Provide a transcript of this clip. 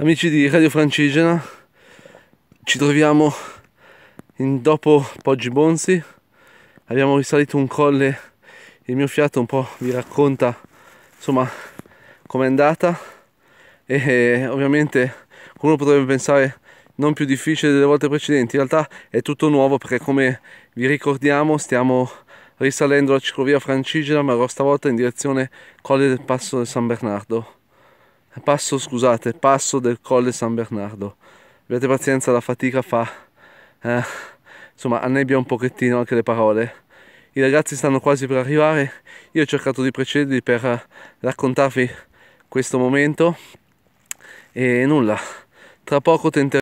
Amici di Radio Francigena, ci troviamo in, dopo Poggi Bonzi, abbiamo risalito un colle, il mio fiato un po' vi racconta insomma com'è andata e eh, ovviamente uno potrebbe pensare non più difficile delle volte precedenti, in realtà è tutto nuovo perché come vi ricordiamo stiamo risalendo la ciclovia Francigena ma stavolta in direzione Colle del Passo del San Bernardo passo scusate passo del colle San Bernardo abbiate pazienza la fatica fa eh, insomma annebbia un pochettino anche le parole i ragazzi stanno quasi per arrivare io ho cercato di precedervi per raccontarvi questo momento e nulla tra poco tenterò